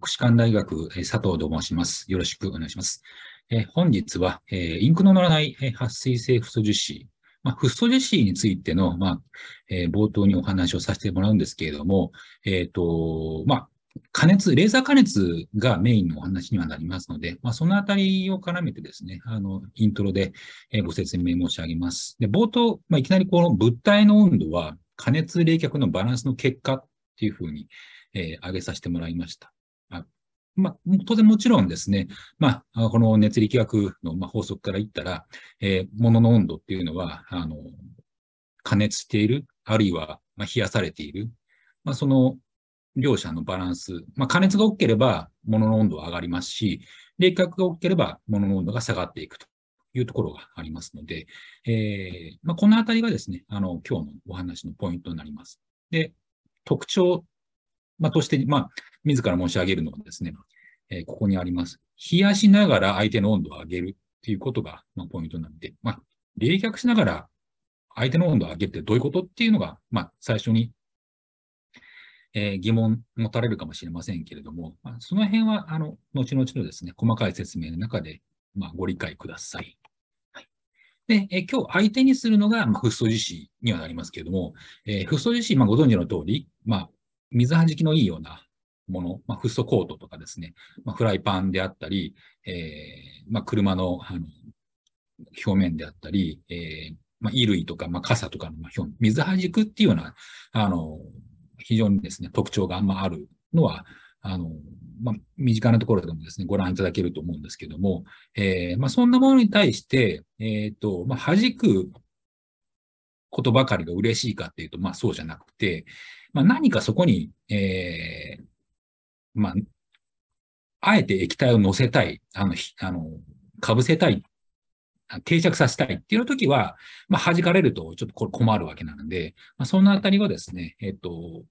国士官大学、佐藤と申します。よろしくお願いします。え本日は、えインクの乗らない、え水性フッ素樹脂、まあ、フッ素樹脂についての、まあえー、冒頭にお話をさせてもらうんですけれども、えっ、ー、とまあ、加熱、レーザー加熱がメインのお話にはなりますので、まあ、そのあたりを絡めてですね、あの、イントロでご説明申し上げます。で、冒頭、まあ、いきなりこの物体の温度は加熱冷却のバランスの結果っていうふうに、えー、挙げさせてもらいました。まあ、当然もちろんですね、まあ、この熱力学の法則から言ったら、えー、物の温度っていうのは、あの、加熱している、あるいは冷やされている、まあ、その両者のバランス、まあ、加熱が大きければ物の温度は上がりますし、冷却が大きければ物の温度が下がっていくというところがありますので、えーまあ、このあたりがですね、あの、今日のお話のポイントになります。で、特徴まあ、として、まあ、自ら申し上げるのはですね、えー、ここにあります。冷やしながら相手の温度を上げるっていうことが、まあ、ポイントなっで、まあ、冷却しながら相手の温度を上げるってどういうことっていうのが、まあ、最初に、えー、疑問持たれるかもしれませんけれども、まあ、その辺は、あの、後々のですね、細かい説明の中で、まあ、ご理解ください。い、で、えー、今日相手にするのが、まあ、フッ素樹脂にはなりますけれども、えー、フッ素樹脂、まあ、ご存知の通り、まあ、水はじきのいいようなもの、まあ、フッ素コートとかですね、まあ、フライパンであったり、えー、まあ、車のあの表面であったり、えー、ま衣類とか、ま傘とかの表面、水はじくっていうような、あの、非常にですね、特徴があるのは、あの、ま身近なところでもですね、ご覧いただけると思うんですけども、えー、まそんなものに対して、えっ、と、ま弾くことばかりが嬉しいかっていうと、まあそうじゃなくて、まあ、何かそこに、えー、まあ、あえて液体を乗せたい、あの、あの、かぶせたい、定着させたいっていうときは、まあ、弾かれるとちょっと困るわけなので、まあ、そのあたりはですね、えっ、ー、と、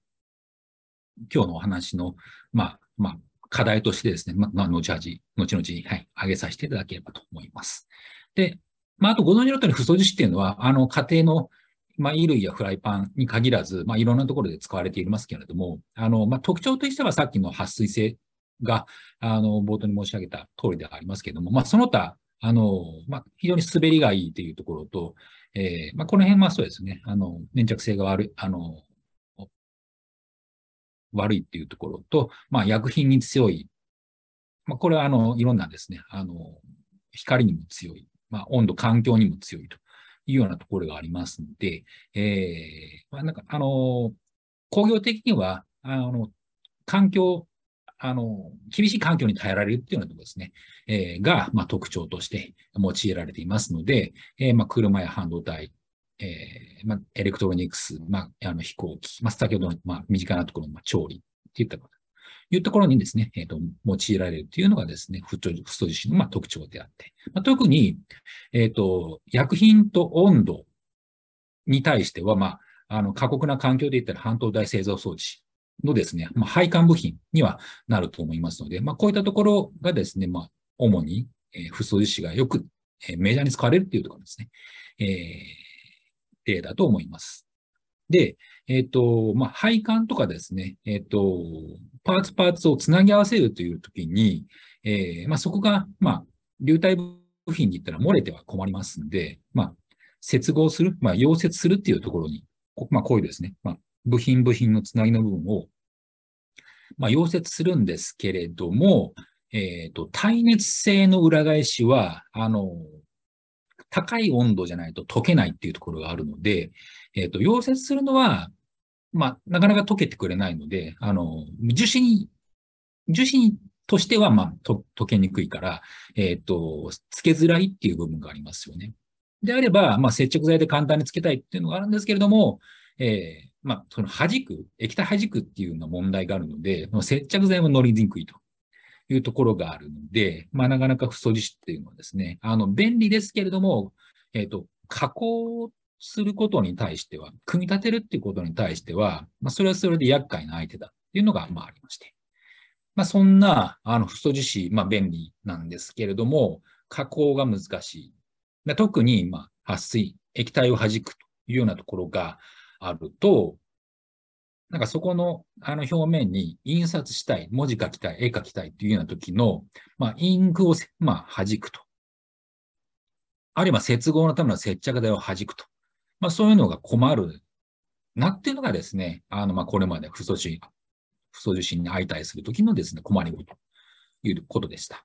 今日のお話の、まあ、まあ、課題としてですね、まあ、後々、後々、はい、上げさせていただければと思います。で、まあ、あとご存知のとおり、不相樹脂っていうのは、あの、家庭の、まあ、衣類やフライパンに限らず、まあ、いろんなところで使われていますけれども、あの、まあ、特徴としてはさっきの撥水性が、あの、冒頭に申し上げた通りではありますけれども、まあ、その他、あの、まあ、非常に滑りがいいというところと、えー、まあ、この辺はそうですね、あの、粘着性が悪い、あの、悪いっていうところと、まあ、薬品に強い。まあ、これは、あの、いろんなですね、あの、光にも強い。まあ、温度、環境にも強いというようなところがありますので、えー、まあ、なんか、あの、工業的には、あの、環境、あの、厳しい環境に耐えられるっていうようなところですね。えー、が、まあ、特徴として用いられていますので、えー、まあ、車や半導体、えー、まあ、エレクトロニクス、まあ、あの、飛行機、まあ、先ほどの、まあ、身近なところの、ま調理っていったいうところにですね、えっ、ー、と、用いられるというのがですね、フットフ樹脂のまあ特徴であって、まあ、特に、えっ、ー、と、薬品と温度に対しては、まあ、あの、過酷な環境で言ったら半導体製造装置のですね、まあ、配管部品にはなると思いますので、まあ、こういったところがですね、まあ、主に、えー、フッ素樹脂がよく、えー、メジャーに使われるっていうところですね、えー、例だと思います。で、えっ、ー、と、まあ、配管とかですね、えっ、ー、と、パーツパーツをつなぎ合わせるというときに、えー、まあ、そこが、まあ、流体部品に言ったら漏れては困りますんで、まあ、接合する、まあ、溶接するっていうところに、まあ、こういうですね、まあ、部品部品のつなぎの部分を、まあ、溶接するんですけれども、えっ、ー、と、耐熱性の裏返しは、あの、高い温度じゃないと溶けないっていうところがあるので、えっ、ー、と、溶接するのは、まあ、なかなか溶けてくれないので、あの、樹脂に、樹脂としては、まあ、と溶けにくいから、えっ、ー、と、つけづらいっていう部分がありますよね。であれば、まあ、接着剤で簡単につけたいっていうのがあるんですけれども、えー、まあ、その弾く、液体弾くっていうような問題があるので、接着剤も乗りにくいと。いうところがあるので、まあ、なかなか不素子っていうのはですね、あの、便利ですけれども、えっ、ー、と、加工することに対しては、組み立てるっていうことに対しては、まあ、それはそれで厄介な相手だっていうのが、まあ、ありまして。まあ、そんな、あの、不素子まあ、便利なんですけれども、加工が難しい。特に、まあ、撥水、液体を弾くというようなところがあると、なんかそこのあの表面に印刷したい、文字書きたい、絵書きたいっていうような時の、まあ、インクを、まあ、弾くと。あるいは接合のための接着剤を弾くと。まあ、そういうのが困るなっていうのがですね、あの、まあ、これまで不素子、不素樹心に相対する時のですね、困りごということでした。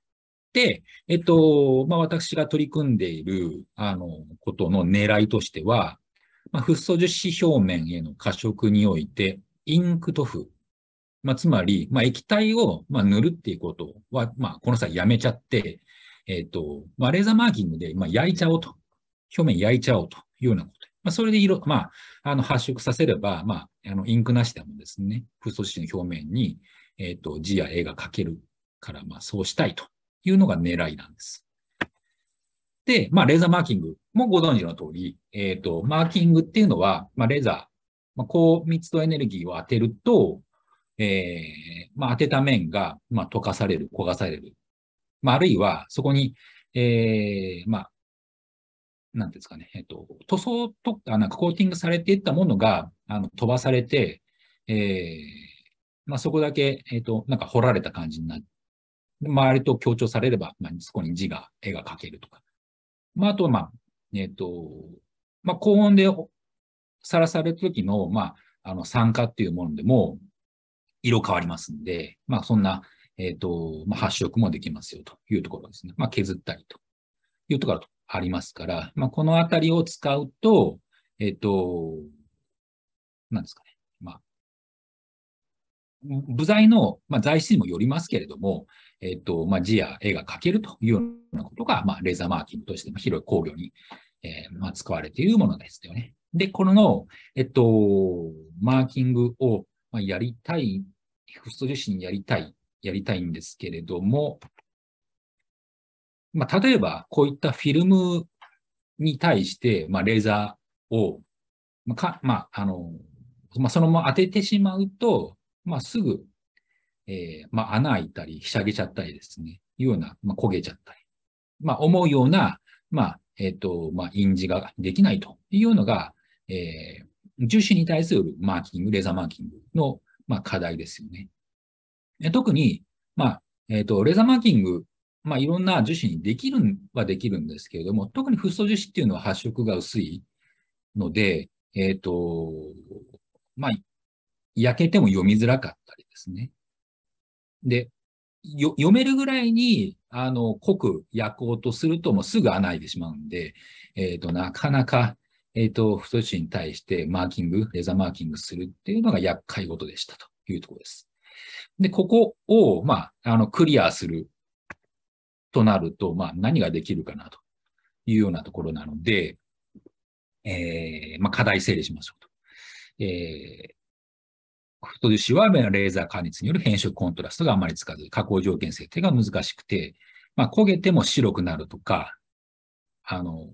で、えっと、まあ、私が取り組んでいる、あの、ことの狙いとしては、まあ、フッ素樹脂表面への過食において、インク塗布。まあ、つまり、まあ、液体を、まあ、塗るっていうことは、まあ、この際やめちゃって、えっ、ー、と、まあ、レーザーマーキングで、まあ、焼いちゃおうと。表面焼いちゃおうというようなことまあ、それで色、まあ、あの、発色させれば、まあ、あの、インクなしでもですね、フッ素紙の表面に、えっ、ー、と、字や絵が描けるから、まあ、そうしたいというのが狙いなんです。で、まあ、レーザーマーキングもご存知の通り、えっ、ー、と、マーキングっていうのは、まあ、レーザー、まあ、高密度エネルギーを当てると、えー、まあ、当てた面が、まあ、溶かされる、焦がされる。まあ、あるいは、そこに、えー、まあ、なんですかね、えっと、塗装とか、なんかコーティングされていったものが、あの、飛ばされて、えー、まあ、そこだけ、えっ、と、なんか掘られた感じになる。周りと強調されれば、まあ、そこに字が、絵が描けるとか。まあ、あとは、まあ、えっ、と、まあ、高温でさらされた時の、まあ、あの、酸化っていうものでも、色変わりますんで、まあ、そんな、えっ、ー、と、まあ、発色もできますよというところですね。まあ、削ったりというところとありますから、まあ、このあたりを使うと、えっ、ー、と、なんですかね。まあ、部材の、まあ、材質にもよりますけれども、えっ、ー、と、まあ、字や絵が描けるというようなことが、まあ、レーザーマーキングとして、まあ、広い工業に、えー、まあ、使われているものですよね。で、この、えっと、マーキングをやりたい、フッ素樹脂にやりたい、やりたいんですけれども、まあ、例えば、こういったフィルムに対して、まあ、レーザーを、まあ、か、まあ、あの、まあ、そのまま当ててしまうと、まあ、すぐ、えー、まあ、穴開いたり、ひしゃげちゃったりですね、いうような、まあ、焦げちゃったり、まあ、思うような、まあ、えっ、ー、と、まあ、印字ができないというのが、えー、重視に対するマーキング、レーザーマーキングの、まあ、課題ですよね。え特に、まあ、えっ、ー、と、レーザーマーキング、まあ、いろんな樹脂にできるはできるんですけれども、特にフッ素樹脂っていうのは発色が薄いので、えっ、ー、と、まあ、焼けても読みづらかったりですね。で、読めるぐらいに、あの、濃く焼こうとすると、もうすぐ穴開いてしまうんで、えっ、ー、と、なかなか、えっ、ー、と、太子に対してマーキング、レーザーマーキングするっていうのが厄介事でしたというところです。で、ここを、まあ、あの、クリアするとなると、まあ、何ができるかなというようなところなので、えー、まあ、課題整理しましょうと。えー太樹脂はレーザー加熱による変色コントラストがあまりつかず、加工条件設定が難しくて、まあ、焦げても白くなるとか、あの、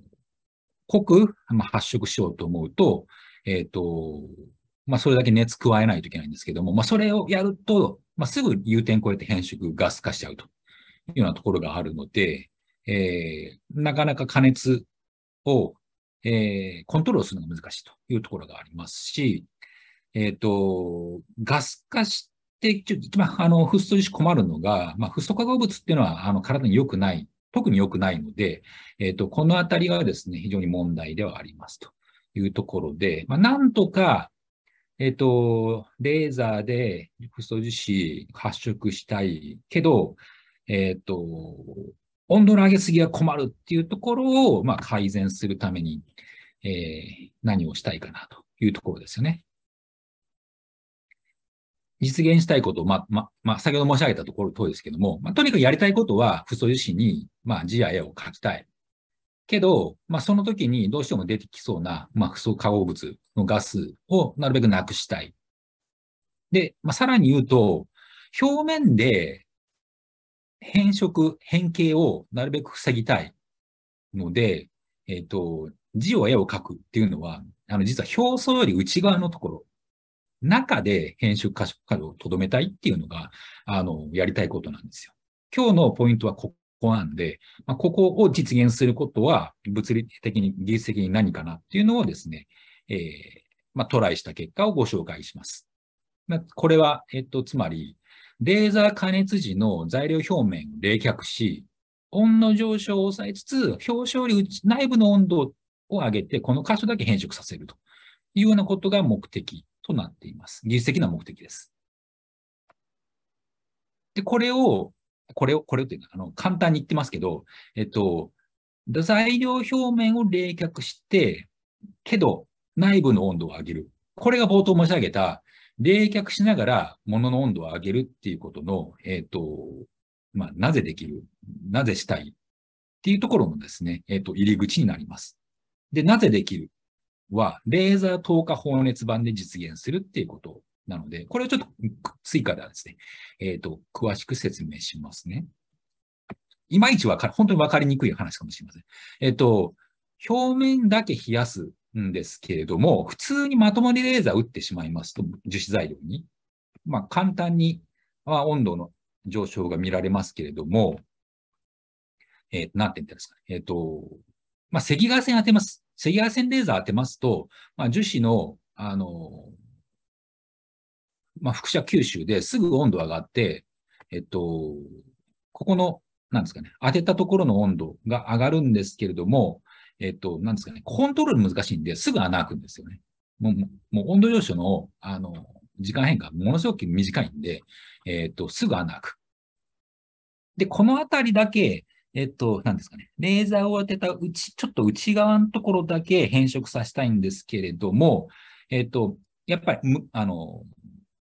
濃く、ま発色しようと思うと、えっ、ー、と、まあ、それだけ熱加えないといけないんですけども、まあ、それをやると、まあ、すぐ融点超えて変色ガス化しちゃうというようなところがあるので、えー、なかなか加熱を、えー、コントロールするのが難しいというところがありますし、えっ、ー、と、ガス化して、ち一番、あの、フッ素樹脂困るのが、まあ、フッ素化合物っていうのは、あの、体に良くない特に良くないので、えっ、ー、と、このあたりがですね、非常に問題ではありますというところで、まあ、なんとか、えっ、ー、と、レーザーでフスト樹脂発色したいけど、えっ、ー、と、温度の上げすぎは困るっていうところを、まあ、改善するために、え何をしたいかなというところですよね。実現したいことまあ、ま、まあ、先ほど申し上げたところ、とですけども、まあ、とにかくやりたいことは、不祖自身に、まあ、字や絵を描きたい。けど、まあ、その時にどうしても出てきそうな、まあ、不祖化合物のガスをなるべくなくしたい。で、まあ、さらに言うと、表面で変色、変形をなるべく防ぎたいので、えっ、ー、と、字を絵を描くっていうのは、あの、実は表層より内側のところ中で編集箇所化を留めたいっていうのが、あの、やりたいことなんですよ。今日のポイントはここなんで、まあ、ここを実現することは、物理的に、技術的に何かなっていうのをですね、えー、まあ、トライした結果をご紹介します。まあ、これは、えっと、つまり、レーザー加熱時の材料表面を冷却し、温度上昇を抑えつつ、表彰よ内部の温度を上げて、この箇所だけ変色させるというようなことが目的となっています。技術的な目的です。で、これを、これを、これをというか、あの、簡単に言ってますけど、えっと、材料表面を冷却して、けど内部の温度を上げる。これが冒頭申し上げた、冷却しながら物の温度を上げるっていうことの、えっ、ー、と、まあ、なぜできる、なぜしたいっていうところのですね、えっ、ー、と、入り口になります。で、なぜできるは、レーザー透過放熱板で実現するっていうことなので、これをちょっと追加ではですね、えっ、ー、と、詳しく説明しますね。いまいちわか、本当にわかりにくい話かもしれません。えっ、ー、と、表面だけ冷やすんですけれども、普通にまともにレーザー打ってしまいますと、樹脂材料に。まあ、簡単に、まあ、温度の上昇が見られますけれども、えー、なんて言ったんですかね。えっ、ー、と、まあ、赤外線当てます。セヤー線レーザー当てますと、まあ、樹脂の、あの、まあ、輻射吸収ですぐ温度上がって、えっと、ここの、なんですかね、当てたところの温度が上がるんですけれども、えっと、なんですかね、コントロール難しいんで、すぐ穴開くんですよね。もう、もう温度上昇の、あの、時間変化、ものすごく短いんで、えっと、すぐ穴開く。で、このあたりだけ、えっと、なんですかね。レーザーを当てたうち、ちょっと内側のところだけ変色させたいんですけれども、えっと、やっぱり、あの、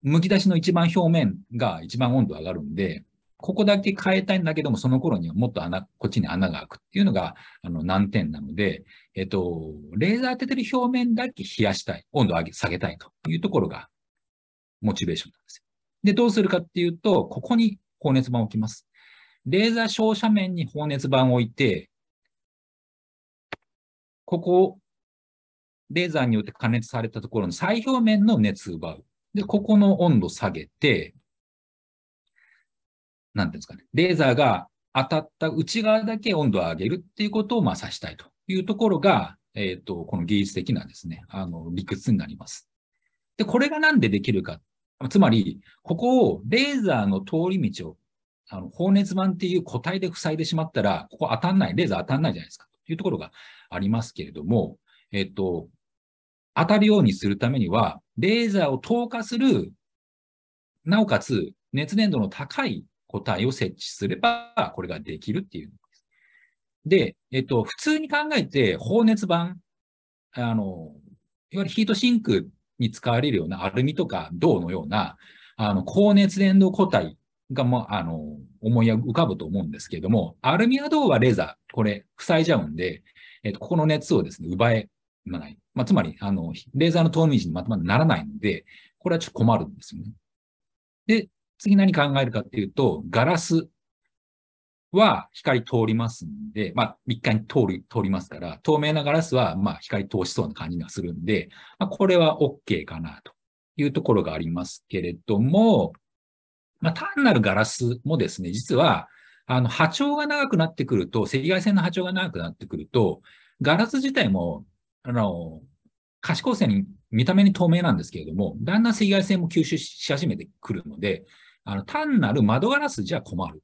剥き出しの一番表面が一番温度上がるんで、ここだけ変えたいんだけども、その頃にはもっと穴、こっちに穴が開くっていうのが、あの、難点なので、えっと、レーザー当ててる表面だけ冷やしたい、温度上げ、下げたいというところが、モチベーションなんですよ。で、どうするかっていうと、ここに高熱板を置きます。レーザー照射面に放熱板を置いて、ここをレーザーによって加熱されたところの最表面の熱を奪う。で、ここの温度を下げて、なんていうんですかね、レーザーが当たった内側だけ温度を上げるっていうことをまあ指したいというところが、えっ、ー、と、この技術的なですね、あの、理屈になります。で、これがなんでできるか。つまり、ここをレーザーの通り道をあの放熱板っていう個体で塞いでしまったら、ここ当たんない、レーザー当たんないじゃないですか、というところがありますけれども、えっと、当たるようにするためには、レーザーを透過する、なおかつ熱伝導の高い個体を設置すれば、これができるっていうでえっと、普通に考えて、放熱板、あの、いわゆるヒートシンクに使われるようなアルミとか銅のような、あの、高熱伝導個体が、まあ、あの、思い浮かぶと思うんですけれども、アルミア銅はレーザー、これ、塞いじゃうんで、えっ、ー、と、ここの熱をですね、奪えない。まあ、つまり、あの、レーザーの透明時にまとまならないので、これはちょっと困るんですよね。で、次何考えるかっていうと、ガラスは光通りますんで、まあ、一回に通り、通りますから、透明なガラスは、まあ、光通しそうな感じがするんで、まあ、これは OK かなというところがありますけれども、まあ、単なるガラスもですね、実は、あの、波長が長くなってくると、赤外線の波長が長くなってくると、ガラス自体も、あの、可視光線に、見た目に透明なんですけれども、だんだん赤外線も吸収し始めてくるので、あの、単なる窓ガラスじゃ困る。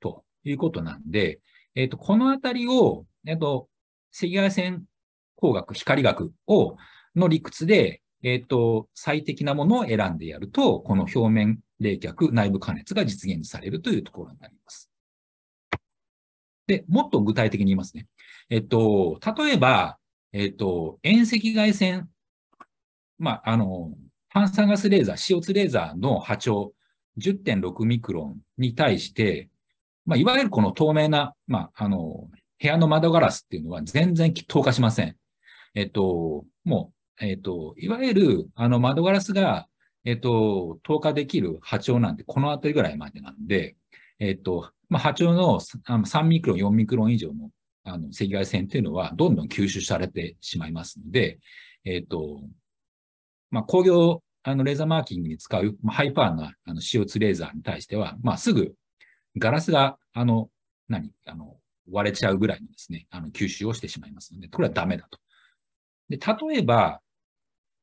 ということなんで、えっ、ー、と、このあたりを、えっ、ー、と、赤外線光学、光学を、の理屈で、えっ、ー、と、最適なものを選んでやると、この表面冷却、内部加熱が実現されるというところになります。で、もっと具体的に言いますね。えっ、ー、と、例えば、えっ、ー、と、遠赤外線、まあ、あの、炭酸ガスレーザー、CO2 レーザーの波長10.6ミクロンに対して、まあ、いわゆるこの透明な、まあ、あの、部屋の窓ガラスっていうのは全然透過しません。えっと、もうえっ、ー、と、いわゆる、あの、窓ガラスが、えっ、ー、と、透過できる波長なんて、このあたりぐらいまでなんで、えっ、ー、と、まあ、波長の3ミクロン、4ミクロン以上の、あの、赤外線っていうのは、どんどん吸収されてしまいますので、えっ、と、まあ、工業、あの、レーザーマーキングに使う、まあ、ハイパーな、あの、CO2 レーザーに対しては、まあ、すぐ、ガラスが、あの、何、あの、割れちゃうぐらいのですね、あの、吸収をしてしまいますので、これはダメだと。で、例えば、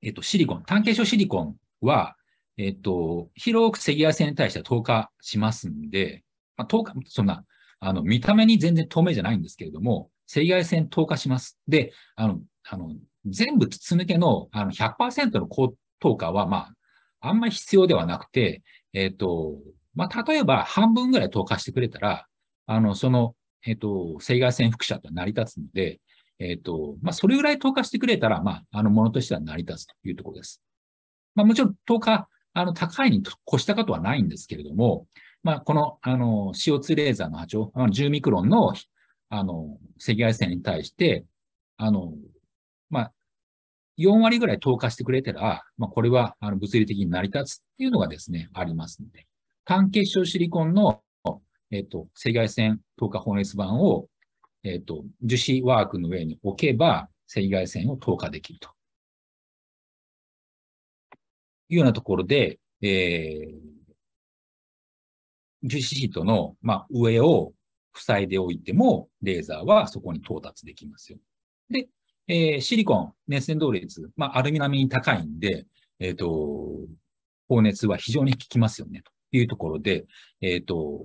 えっと、シリコン、単形晶シリコンは、えっと、広く赤外線に対しては透過しますんで、まあ、透過、そんな、あの、見た目に全然透明じゃないんですけれども、赤外線透過します。で、あの、あの、全部筒抜けの、あの、100%の高透過は、まあ、あんまり必要ではなくて、えっ、と、まあ、例えば半分ぐらい透過してくれたら、あの、その、えっ、と、赤外線複写と成り立つので、えっ、ー、と、まあ、それぐらい投下してくれたら、まあ、あの、ものとしては成り立つというところです。まあ、もちろん投下、あの、高いに越したことはないんですけれども、まあ、この、あの、CO2 レーザーの波長、あ10ミクロンの、あの、赤外線に対して、あの、まあ、4割ぐらい投下してくれたら、まあ、これは、あの、物理的に成り立つっていうのがですね、ありますので、単結晶シリコンの、えっ、と、赤外線透過放熱板を、えっ、ー、と、樹脂ワークの上に置けば、赤外線を透過できると。いうようなところで、えー、樹脂シートの、まあ、上を塞いでおいても、レーザーはそこに到達できますよ。で、えー、シリコン、熱伝導率、まあ、アルミ並みに高いんで、えっ、ー、と、放熱は非常に効きますよね、というところで、えっ、ー、と、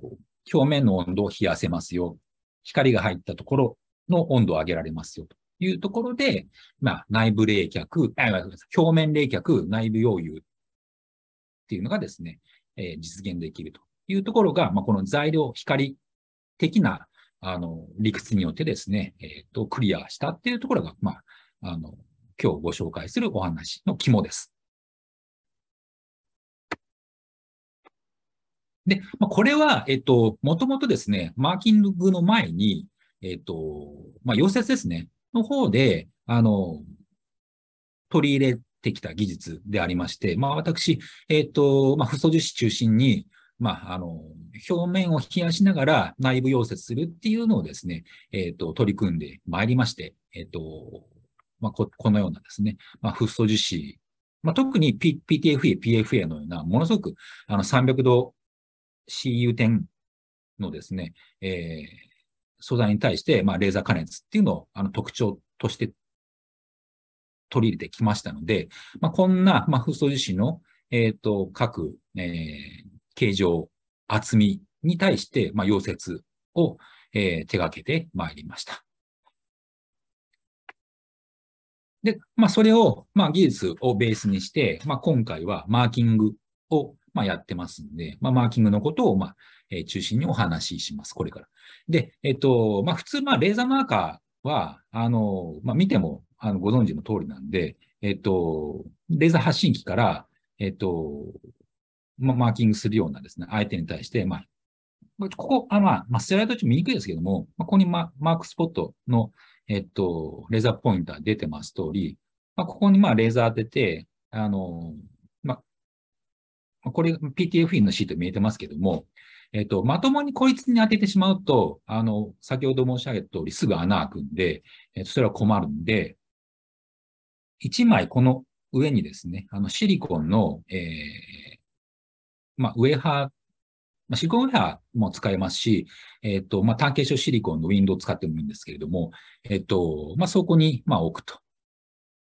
表面の温度を冷やせますよ。光が入ったところの温度を上げられますよというところで、まあ、内部冷却、表面冷却、内部溶融っていうのがですね、えー、実現できるというところが、まあ、この材料、光的な、あの、理屈によってですね、えっ、ー、と、クリアしたっていうところが、まあ、あの、今日ご紹介するお話の肝です。で、まあ、これは、えっと、もともとですね、マーキングの前に、えっと、まあ、溶接ですね、の方で、あの、取り入れてきた技術でありまして、まあ、私、えっと、まあ、フッ素樹脂中心に、まあ、あの、表面を冷やしながら内部溶接するっていうのをですね、えっ、と、取り組んでまいりまして、えっ、と、まあこ、このようなですね、まあ、フッ素樹脂、まあ、特に、P、PTFE、PFA のような、ものすごく、あの、300度 CU10 のですね、えー、素材に対して、まあ、レーザー加熱っていうのをあの特徴として取り入れてきましたので、まあ、こんな、まあ、フッ素樹脂の、えっ、ー、と、各、えー、形状、厚みに対して、まあ、溶接を、えー、手掛けてまいりました。で、まあ、それを、まあ、技術をベースにして、まあ、今回はマーキングを、まあ、やってますんで、まあ、マーキングのことを、まあ、えー、中心にお話しします、これから。で、えっ、と、まあ、普通、まあ、レーザーマーカーは、あの、まあ、見ても、あの、ご存知の通りなんで、えっ、と、レーザー発信機から、えっ、と、まあ、マーキングするようなですね、相手に対して、まあ、ここ、あまあ、まあ、スライド中見にくいですけども、まあ、ここにマークスポットの、えっと、レーザーポインター出てます通り、まあ、ここにまあ、レーザー当てて、あの、これ PTFE のシート見えてますけども、えっと、まともにこいつに当ててしまうと、あの、先ほど申し上げた通りすぐ穴開くんで、えっと、それは困るんで、一枚この上にですね、あの、シリコンの、えー、まあ、ウェハー、まあ、シリコンウェハーも使えますし、えっ、と、まあ、単形書シリコンのウィンドウを使ってもいいんですけれども、えっ、と、まあ、そこに、まあ、置くと。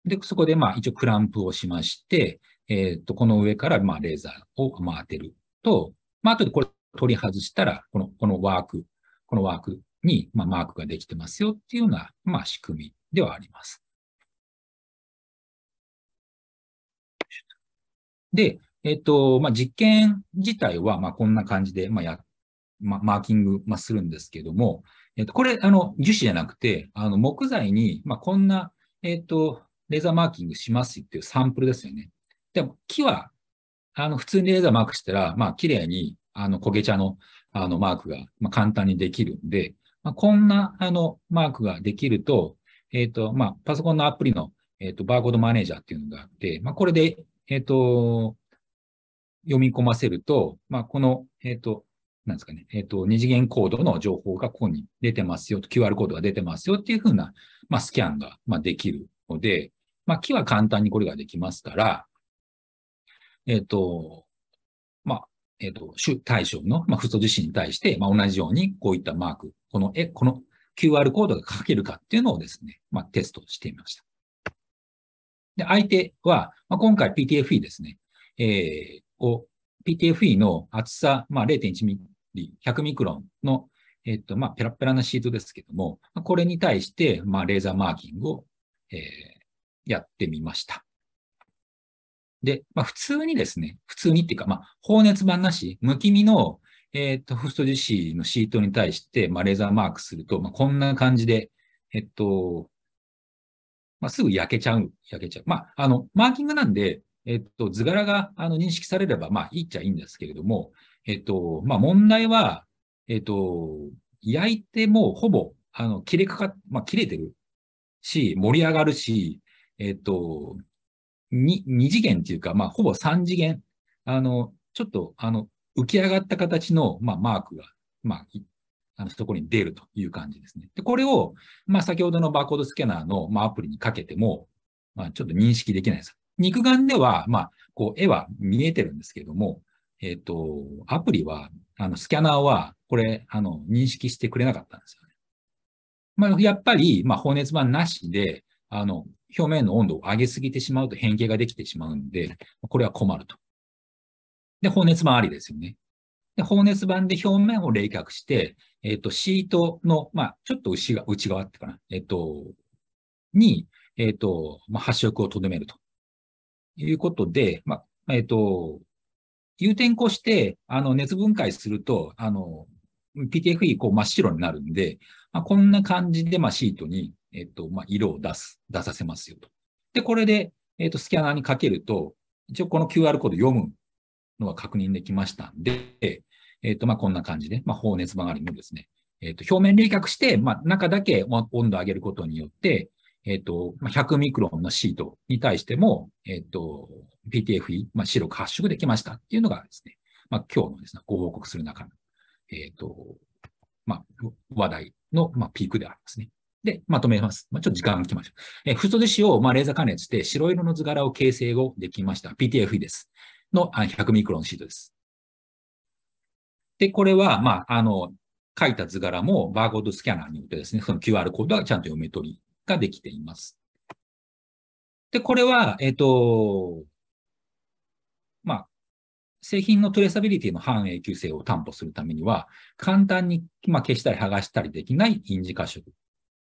で、そこで、まあ、一応クランプをしまして、えっ、ー、と、この上から、まあ、レーザーを、まあ、当てると、まあ、とでこれ取り外したら、この、このワーク、このワークに、まあ、マークができてますよっていうような、まあ、仕組みではあります。で、えっ、ー、と、まあ、実験自体は、まあ、こんな感じで、まあ、や、ま、あ、マーキング、まあ、するんですけども、えっ、ー、と、これ、あの、樹脂じゃなくて、あの、木材に、まあ、こんな、えっ、ー、と、レーザーマーキングしますっていうサンプルですよね。でも木は、あの、普通にレーザーマークしたら、まあ、綺麗に、あの、焦げ茶の、あの、マークが、まあ、簡単にできるんで、まあ、こんな、あの、マークができると、えっ、ー、と、まあ、パソコンのアプリの、えっ、ー、と、バーコードマネージャーっていうのがあって、まあ、これで、えっ、ー、と、読み込ませると、まあ、この、えっ、と、なんですかね、えっ、と、二次元コードの情報がここに出てますよと、QR コードが出てますよっていうふうな、まあ、スキャンが、まあ、できるので、まあ、木は簡単にこれができますから、えっ、ー、と、まあ、えっ、ー、と、主対象の、まあ、フト自身に対して、まあ、同じようにこういったマーク、この、え、この QR コードが書けるかっていうのをですね、まあ、テストしてみました。で、相手は、まあ、今回 PTFE ですね、えー、を PTFE の厚さ、まあ、0.1ミリ、100ミクロンの、えっ、ー、と、まあ、ペラペラなシートですけども、これに対して、まあ、レーザーマーキングを、えー、やってみました。で、まあ、普通にですね、普通にっていうか、まあ、放熱板なし、むき身の、えっ、と、フスト樹脂のシートに対して、まあ、レーザーマークすると、まあ、こんな感じで、えっと、まあ、すぐ焼けちゃう、焼けちゃう。まあ、あの、マーキングなんで、えっと、図柄があの認識されれば、まあ、いいっちゃいいんですけれども、えっと、まあ、問題は、えっと、焼いてもほぼ、あの、切れかかまあ、切れてるし、盛り上がるし、えっと、二次元っていうか、まあ、ほぼ三次元、あの、ちょっと、あの、浮き上がった形の、まあ、マークが、まあ、あの、そこに出るという感じですね。で、これを、まあ、先ほどのバーコードスキャナーの、まあ、アプリにかけても、まあ、ちょっと認識できないです。肉眼では、まあ、こう、絵は見えてるんですけども、えっ、ー、と、アプリは、あの、スキャナーは、これ、あの、認識してくれなかったんですよね。まあ、やっぱり、まあ、放熱板なしで、あの、表面の温度を上げすぎてしまうと変形ができてしまうんで、これは困ると。で、放熱板ありですよね。で、放熱板で表面を冷却して、えっ、と、シートの、まあ、ちょっと内側、内側ってかな、えっ、と、に、えっ、と、まあ、発色を留めると。いうことで、まあ、えっ、と、有点化して、あの、熱分解すると、あの、PTFE こう真っ白になるんで、まあ、こんな感じで、まあ、シートにえっと、まあ、色を出す、出させますよと。で、これで、えっと、スキャナーにかけると、一応この QR コード読むのは確認できましたんで、えっと、まあ、こんな感じで、まあ、放熱曲がりのですね、えっと、表面冷却して、まあ、中だけ温度を上げることによって、えっと、まあ、100ミクロンのシートに対しても、えっと、PTFE、まあ、白く発色できましたっていうのがですね、まあ、今日のですね、ご報告する中の、えっと、まあ、話題の、まあ、ピークでありますね。で、まとめます。まあ、ちょっと時間が来ました。えー、フッ素樹脂を、まあ、レーザー加熱して、白色の図柄を形成後できました。PTFE です。のあ100ミクロンシートです。で、これは、まあ、あの、書いた図柄もバーコードスキャナーによってですね、その QR コードがちゃんと読み取りができています。で、これは、えっ、ー、と、まあ、製品のトレーサビリティの半永久性を担保するためには、簡単に、まあ、消したり剥がしたりできない印字化色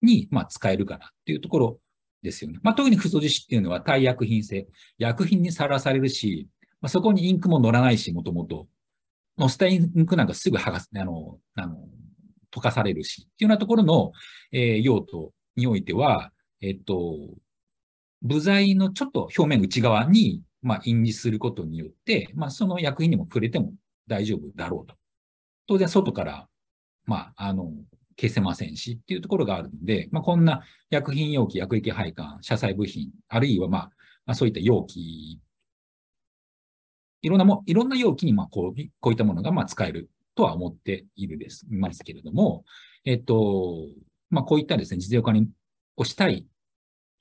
に、まあ、使えるかなっていうところですよね。まあ、特に不素樹脂っていうのは耐薬品性、薬品にさらされるし、まあ、そこにインクも乗らないし、もともと。乗せスタインクなんかすぐ剥がす、あの、あの、溶かされるし、っていうようなところの、えー、用途においては、えっと、部材のちょっと表面内側に、まあ、印字することによって、まあ、その薬品にも触れても大丈夫だろうと。当然、外から、まあ、あの、消せませんしっていうところがあるので、まあ、こんな薬品容器、薬液配管、車載部品、あるいはまあ、そういった容器、いろんなも、いろんな容器にまあこう、こういったものがまあ使えるとは思っているです、いますけれども、えっと、まあ、こういったですね、実用化に、をしたい、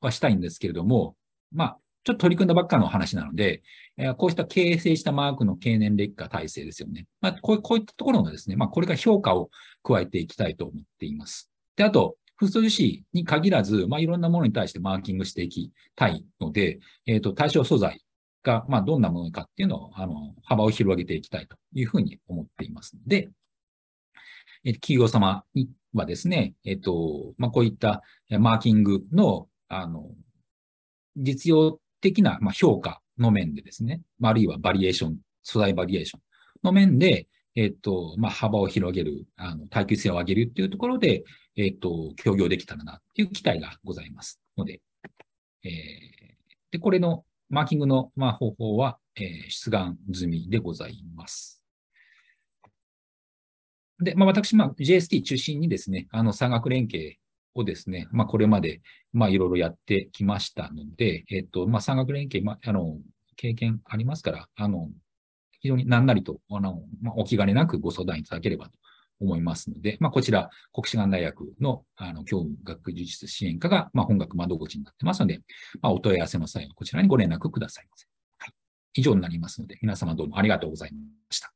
はしたいんですけれども、まあ、ちょっと取り組んだばっかの話なので、えー、こうした形成したマークの経年劣化体制ですよね。まあ、こうこういったところのですね、まあ、これから評価を加えていきたいと思っています。で、あと、フッ素樹脂に限らず、まあ、いろんなものに対してマーキングしていきたいので、えっ、ー、と、対象素材が、まあ、どんなものかっていうのを、あの、幅を広げていきたいというふうに思っていますので、えー、企業様にはですね、えっ、ー、と、まあ、こういったマーキングの、あの、実用的な、まあ、評価の面でですね、まあ、あるいはバリエーション、素材バリエーションの面で、えっと、まあ、幅を広げる、あの、耐久性を上げるっていうところで、えっと、協業できたらなっていう期待がございますので、えー、で、これのマーキングの、まあ、方法は、えー、出願済みでございます。で、まあ、私、まあ、JST 中心にですね、あの、産学連携をですね、まあ、これまで、まあ、いろいろやってきましたので、えっと、まあ、産学連携、まあ、あの、経験ありますから、あの、非常に何なりと、あの、まあ、お気兼ねなくご相談いただければと思いますので、まあ、こちら、国士舘大学の、あの、教務学技術支援課が、まあ、本学窓口になってますので、まあ、お問い合わせの際はこちらにご連絡くださいませ。はい。以上になりますので、皆様どうもありがとうございました。